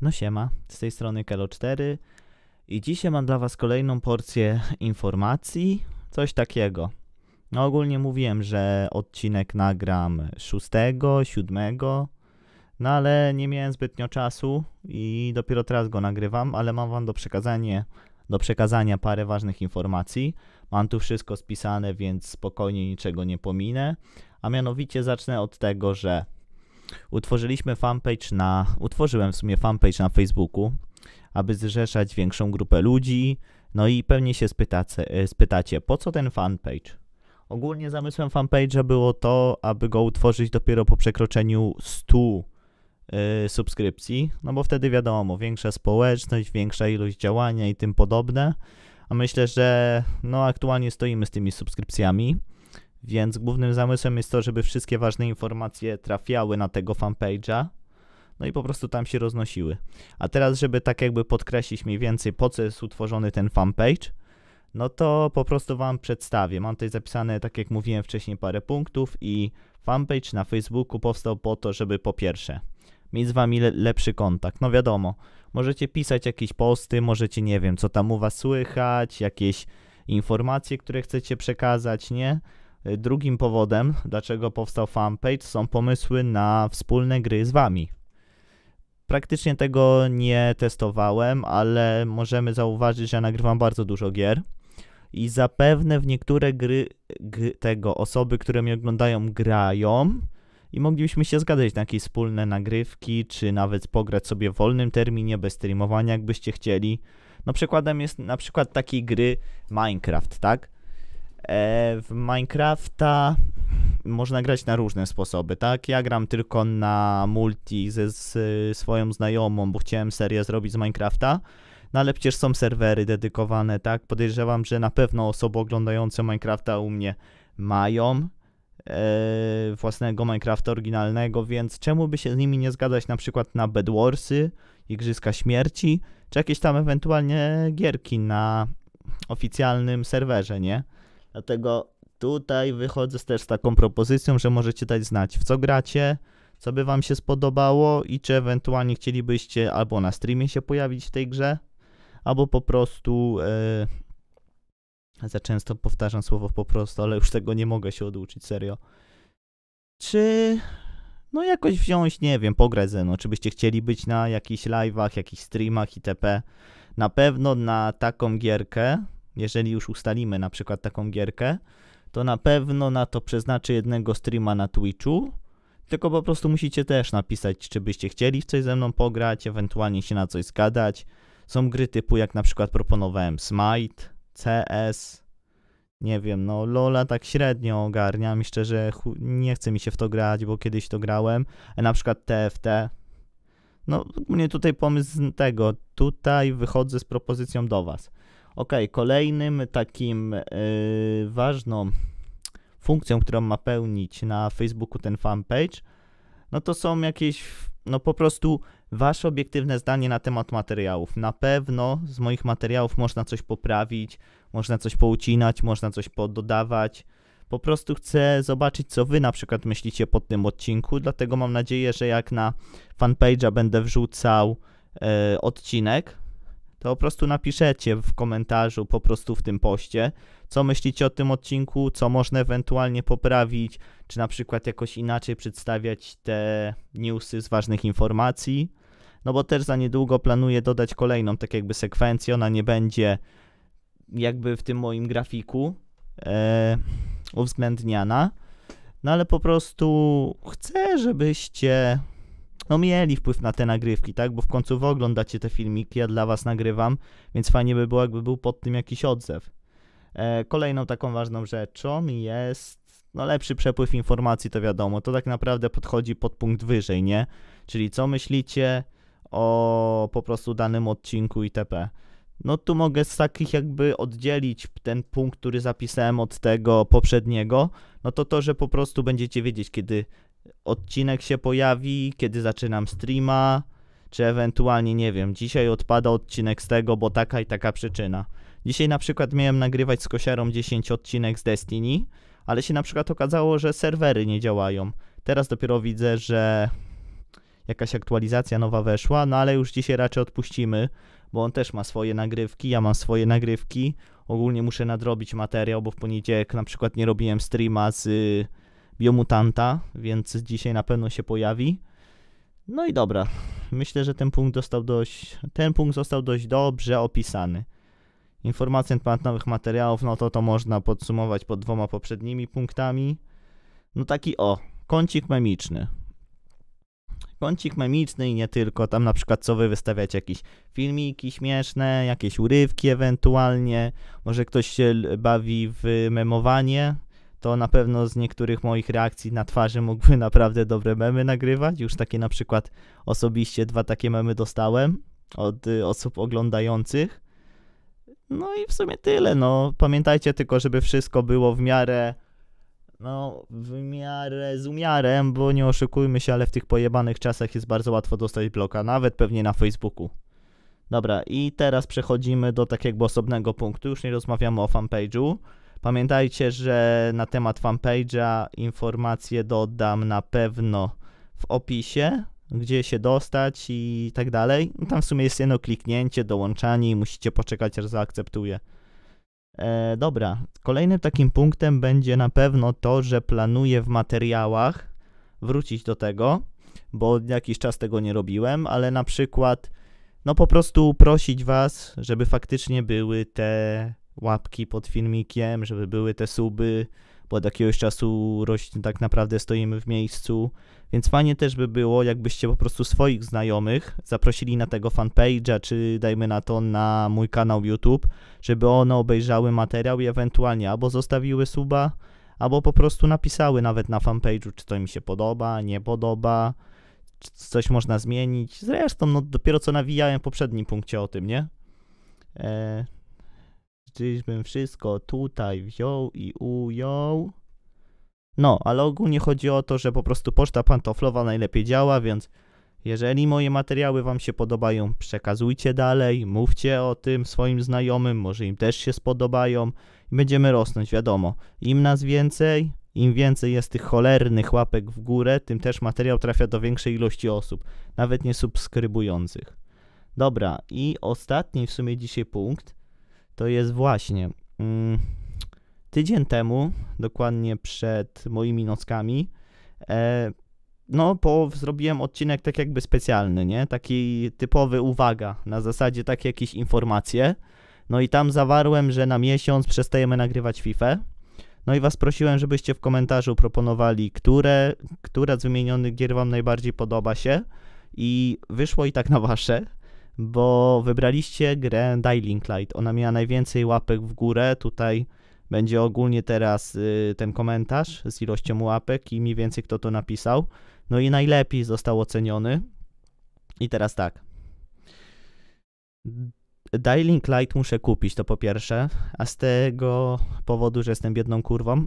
No siema, z tej strony Kelo4 i dzisiaj mam dla Was kolejną porcję informacji, coś takiego. No ogólnie mówiłem, że odcinek nagram 6, 7, no ale nie miałem zbytnio czasu i dopiero teraz go nagrywam, ale mam Wam do przekazania, do przekazania parę ważnych informacji. Mam tu wszystko spisane, więc spokojnie niczego nie pominę, a mianowicie zacznę od tego, że Utworzyliśmy fanpage na, utworzyłem w sumie fanpage na Facebooku, aby zrzeszać większą grupę ludzi. No i pewnie się spytacie, e, spytacie po co ten fanpage? Ogólnie zamysłem fanpage'a było to, aby go utworzyć dopiero po przekroczeniu 100 e, subskrypcji, no bo wtedy wiadomo, większa społeczność, większa ilość działania i tym podobne. A myślę, że no aktualnie stoimy z tymi subskrypcjami. Więc głównym zamysłem jest to, żeby wszystkie ważne informacje trafiały na tego fanpage'a, no i po prostu tam się roznosiły. A teraz, żeby tak jakby podkreślić mniej więcej po co jest utworzony ten fanpage, no to po prostu Wam przedstawię. Mam tutaj zapisane, tak jak mówiłem wcześniej, parę punktów i fanpage na Facebooku powstał po to, żeby po pierwsze mieć z Wami le lepszy kontakt. No wiadomo, możecie pisać jakieś posty, możecie, nie wiem, co tam u Was słychać, jakieś informacje, które chcecie przekazać, nie? Y, drugim powodem, dlaczego powstał fanpage, są pomysły na wspólne gry z wami. Praktycznie tego nie testowałem, ale możemy zauważyć, że nagrywam bardzo dużo gier i zapewne w niektóre gry tego osoby, które mnie oglądają, grają i moglibyśmy się zgadzać na jakieś wspólne nagrywki, czy nawet pograć sobie w wolnym terminie, bez streamowania, jakbyście chcieli. No przykładem jest na przykład takiej gry Minecraft, tak? E, w Minecrafta można grać na różne sposoby, tak? Ja gram tylko na multi ze, z e, swoją znajomą, bo chciałem serię zrobić z Minecrafta. No ale przecież są serwery dedykowane, tak? Podejrzewam, że na pewno osoby oglądające Minecrafta u mnie mają e, własnego Minecrafta oryginalnego, więc czemu by się z nimi nie zgadzać na przykład na Bedwarsy, Igrzyska Śmierci, czy jakieś tam ewentualnie gierki na oficjalnym serwerze, nie? Dlatego tutaj wychodzę też z taką propozycją, że możecie dać znać, w co gracie, co by wam się spodobało i czy ewentualnie chcielibyście albo na streamie się pojawić w tej grze, albo po prostu. Yy, za często powtarzam słowo po prostu, ale już tego nie mogę się oduczyć, serio. Czy no jakoś wziąć, nie wiem, pograć ze mną. Czy byście chcieli być na jakichś live'ach, jakichś streamach itp. Na pewno na taką gierkę jeżeli już ustalimy na przykład taką gierkę, to na pewno na to przeznaczę jednego streama na Twitchu, tylko po prostu musicie też napisać, czy byście chcieli w coś ze mną pograć, ewentualnie się na coś zgadać. Są gry typu, jak na przykład proponowałem Smite, CS, nie wiem, no Lola tak średnio ogarniam i szczerze nie chce mi się w to grać, bo kiedyś to grałem, a e, na przykład TFT. No, mnie tutaj pomysł tego, tutaj wychodzę z propozycją do was. Ok, kolejnym takim yy, ważną funkcją, którą ma pełnić na Facebooku ten fanpage, no to są jakieś, no po prostu wasze obiektywne zdanie na temat materiałów. Na pewno z moich materiałów można coś poprawić, można coś poucinać, można coś pododawać. Po prostu chcę zobaczyć, co wy na przykład myślicie pod tym odcinku, dlatego mam nadzieję, że jak na fanpage'a będę wrzucał e, odcinek, to po prostu napiszecie w komentarzu, po prostu w tym poście, co myślicie o tym odcinku, co można ewentualnie poprawić, czy na przykład jakoś inaczej przedstawiać te newsy z ważnych informacji. No bo też za niedługo planuję dodać kolejną, tak jakby sekwencję, ona nie będzie jakby w tym moim grafiku e, uwzględniana. No ale po prostu chcę, żebyście no mieli wpływ na te nagrywki, tak? Bo w końcu wy oglądacie te filmiki, ja dla was nagrywam, więc fajnie by było, jakby był pod tym jakiś odzew. E, kolejną taką ważną rzeczą jest no lepszy przepływ informacji, to wiadomo. To tak naprawdę podchodzi pod punkt wyżej, nie? Czyli co myślicie o po prostu danym odcinku itp. No tu mogę z takich jakby oddzielić ten punkt, który zapisałem od tego poprzedniego. No to to, że po prostu będziecie wiedzieć, kiedy odcinek się pojawi, kiedy zaczynam streama, czy ewentualnie, nie wiem, dzisiaj odpada odcinek z tego, bo taka i taka przyczyna. Dzisiaj na przykład miałem nagrywać z Kosiarą 10 odcinek z Destiny, ale się na przykład okazało, że serwery nie działają. Teraz dopiero widzę, że jakaś aktualizacja nowa weszła, no ale już dzisiaj raczej odpuścimy, bo on też ma swoje nagrywki, ja mam swoje nagrywki. Ogólnie muszę nadrobić materiał, bo w poniedziałek na przykład nie robiłem streama z biomutanta, więc dzisiaj na pewno się pojawi. No i dobra, myślę, że ten punkt, został dość, ten punkt został dość dobrze opisany. Informacje na temat nowych materiałów, no to to można podsumować pod dwoma poprzednimi punktami. No taki o, kącik memiczny. Kącik memiczny i nie tylko, tam na przykład co wy wystawiacie, jakieś filmiki śmieszne, jakieś urywki ewentualnie, może ktoś się bawi w memowanie, to na pewno z niektórych moich reakcji na twarzy mógłby naprawdę dobre memy nagrywać. Już takie na przykład osobiście dwa takie memy dostałem od y, osób oglądających. No i w sumie tyle, no. Pamiętajcie tylko, żeby wszystko było w miarę no, w miarę z umiarem, bo nie oszukujmy się, ale w tych pojebanych czasach jest bardzo łatwo dostać bloka, nawet pewnie na Facebooku. Dobra, i teraz przechodzimy do tak jakby osobnego punktu, już nie rozmawiamy o fanpage'u, Pamiętajcie, że na temat fanpage'a informacje dodam na pewno w opisie, gdzie się dostać i tak dalej. No tam w sumie jest jedno kliknięcie, dołączanie i musicie poczekać, aż zaakceptuje. E, dobra, kolejnym takim punktem będzie na pewno to, że planuję w materiałach wrócić do tego, bo od jakiś czas tego nie robiłem, ale na przykład no po prostu prosić was, żeby faktycznie były te łapki pod filmikiem, żeby były te suby, bo od jakiegoś czasu rośnie, tak naprawdę stoimy w miejscu. Więc fajnie też by było, jakbyście po prostu swoich znajomych zaprosili na tego fanpage'a, czy dajmy na to na mój kanał YouTube, żeby one obejrzały materiał i ewentualnie albo zostawiły suba, albo po prostu napisały nawet na fanpage'u, czy to mi się podoba, nie podoba, czy coś można zmienić. Zresztą, no dopiero co nawijałem w poprzednim punkcie o tym, nie? E, Czyżbym wszystko tutaj wziął i ujął. No, ale ogólnie chodzi o to, że po prostu poczta pantoflowa najlepiej działa, więc jeżeli moje materiały Wam się podobają, przekazujcie dalej, mówcie o tym swoim znajomym, może im też się spodobają i będziemy rosnąć, wiadomo. Im nas więcej, im więcej jest tych cholernych łapek w górę, tym też materiał trafia do większej ilości osób, nawet nie subskrybujących. Dobra, i ostatni w sumie dzisiaj punkt to jest właśnie mm, tydzień temu, dokładnie przed moimi nockami, e, no, po, zrobiłem odcinek tak jakby specjalny, nie? Taki typowy uwaga, na zasadzie tak jakieś informacje. No i tam zawarłem, że na miesiąc przestajemy nagrywać FIFA. No i was prosiłem, żebyście w komentarzu proponowali, które, która z wymienionych gier wam najbardziej podoba się. I wyszło i tak na wasze bo wybraliście grę Dying Light. Ona miała najwięcej łapek w górę. Tutaj będzie ogólnie teraz y, ten komentarz z ilością łapek i mniej więcej kto to napisał. No i najlepiej został oceniony. I teraz tak. Dying Light muszę kupić, to po pierwsze, a z tego powodu, że jestem biedną kurwą,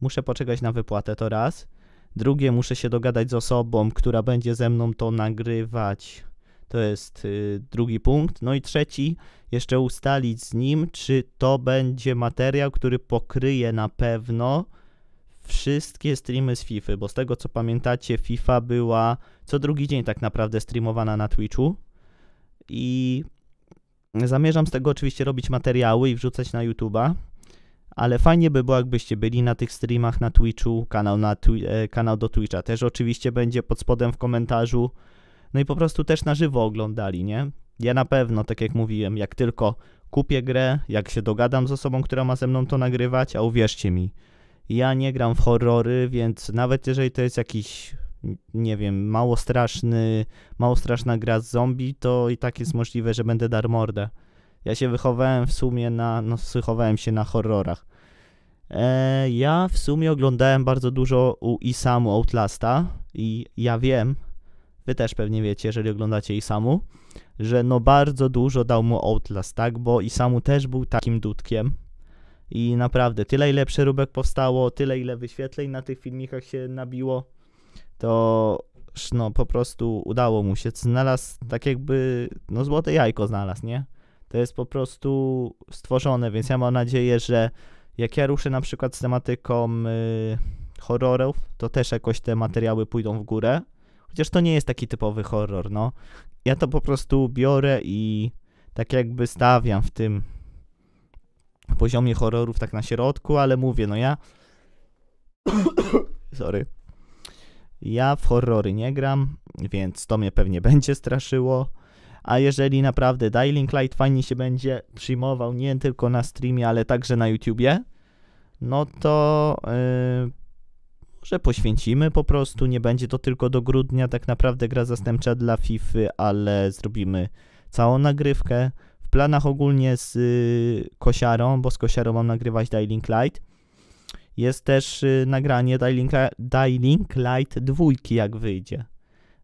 muszę poczekać na wypłatę, to raz. Drugie, muszę się dogadać z osobą, która będzie ze mną to nagrywać to jest y, drugi punkt. No i trzeci, jeszcze ustalić z nim, czy to będzie materiał, który pokryje na pewno wszystkie streamy z FIFA, bo z tego co pamiętacie, FIFA była co drugi dzień tak naprawdę streamowana na Twitchu i zamierzam z tego oczywiście robić materiały i wrzucać na YouTube'a, ale fajnie by było jakbyście byli na tych streamach na Twitchu, kanał, na twi- e, kanał do Twitcha też oczywiście będzie pod spodem w komentarzu, no i po prostu też na żywo oglądali, nie? Ja na pewno, tak jak mówiłem, jak tylko kupię grę, jak się dogadam z osobą, która ma ze mną to nagrywać, a uwierzcie mi, ja nie gram w horrory, więc nawet jeżeli to jest jakiś, nie wiem, mało straszny, mało straszna gra z zombie, to i tak jest możliwe, że będę dar mordę. Ja się wychowałem w sumie na, no wychowałem się na horrorach. E, ja w sumie oglądałem bardzo dużo u Isamu Outlasta i ja wiem, wy też pewnie wiecie, jeżeli oglądacie Isamu, że no bardzo dużo dał mu Outlast, tak? Bo Isamu też był takim dudkiem. I naprawdę, tyle ile przeróbek powstało, tyle ile wyświetleń na tych filmikach się nabiło, to no po prostu udało mu się. Znalazł tak jakby, no złote jajko znalazł, nie? To jest po prostu stworzone, więc ja mam nadzieję, że jak ja ruszę na przykład z tematyką yy, horrorów, to też jakoś te materiały pójdą w górę Chociaż to nie jest taki typowy horror, no. Ja to po prostu biorę i tak jakby stawiam w tym poziomie horrorów tak na środku, ale mówię, no ja... Sorry. Ja w horrory nie gram, więc to mnie pewnie będzie straszyło. A jeżeli naprawdę Dialing Light fajnie się będzie przyjmował, nie tylko na streamie, ale także na YouTubie, no to... Yy może poświęcimy po prostu, nie będzie to tylko do grudnia tak naprawdę gra zastępcza dla FIFA, ale zrobimy całą nagrywkę. W planach ogólnie z y, Kosiarą, bo z Kosiarą mam nagrywać Dying Light. Jest też y, nagranie Dying, Dying Light 2, jak wyjdzie.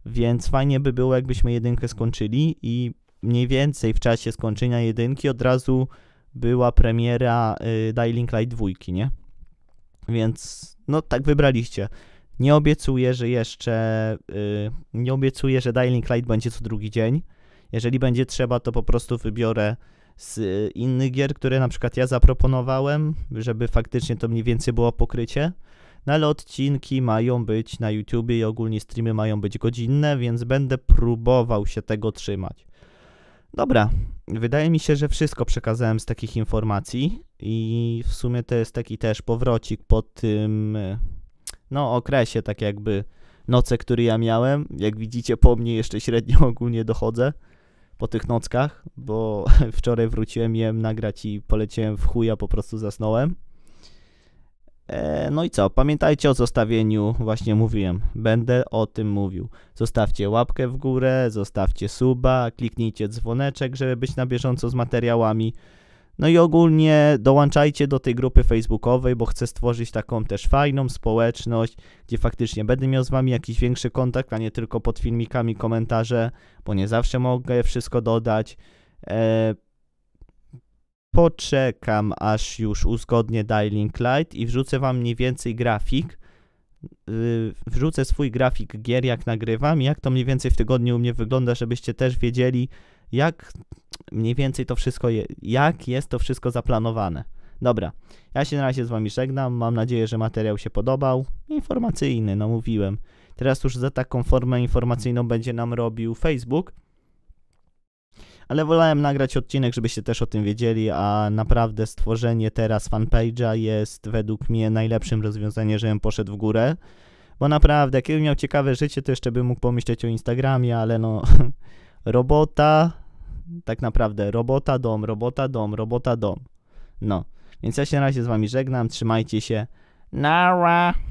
Więc fajnie by było, jakbyśmy jedynkę skończyli i mniej więcej w czasie skończenia jedynki od razu była premiera y, Dying Light 2, nie? Więc no tak wybraliście. Nie obiecuję, że jeszcze yy, nie obiecuję, że Dying Light będzie co drugi dzień. Jeżeli będzie trzeba, to po prostu wybiorę z y, innych gier, które na przykład ja zaproponowałem, żeby faktycznie to mniej więcej było pokrycie. No ale odcinki mają być na YouTubie i ogólnie streamy mają być godzinne, więc będę próbował się tego trzymać. Dobra, wydaje mi się, że wszystko przekazałem z takich informacji. I w sumie to jest taki też powrocik po tym e, no, okresie, tak jakby noce, który ja miałem. Jak widzicie, po mnie jeszcze średnio ogólnie dochodzę po tych nockach, bo wczoraj wróciłem, miałem nagrać i poleciłem w chuja, po prostu zasnąłem. E, no i co? Pamiętajcie o zostawieniu, właśnie mówiłem, będę o tym mówił. Zostawcie łapkę w górę, zostawcie suba, kliknijcie dzwoneczek, żeby być na bieżąco z materiałami. No i ogólnie dołączajcie do tej grupy facebookowej, bo chcę stworzyć taką też fajną społeczność, gdzie faktycznie będę miał z wami jakiś większy kontakt, a nie tylko pod filmikami komentarze, bo nie zawsze mogę wszystko dodać. Eee, poczekam, aż już uzgodnię Dialing Light i wrzucę wam mniej więcej grafik. Y, wrzucę swój grafik gier, jak nagrywam i jak to mniej więcej w tygodniu u mnie wygląda, żebyście też wiedzieli, jak mniej więcej to wszystko, je, jak jest to wszystko zaplanowane. Dobra, ja się na razie z Wami żegnam, mam nadzieję, że materiał się podobał. Informacyjny, no mówiłem. Teraz już za taką formę informacyjną będzie nam robił Facebook. Ale wolałem nagrać odcinek, żebyście też o tym wiedzieli, a naprawdę stworzenie teraz fanpage'a jest według mnie najlepszym rozwiązaniem, żebym poszedł w górę. Bo naprawdę, jakbym miał ciekawe życie, to jeszcze bym mógł pomyśleć o Instagramie, ale no... Robota, tak naprawdę robota, dom, robota, dom, robota, dom. No, więc ja się na razie z wami żegnam, trzymajcie się. Nara!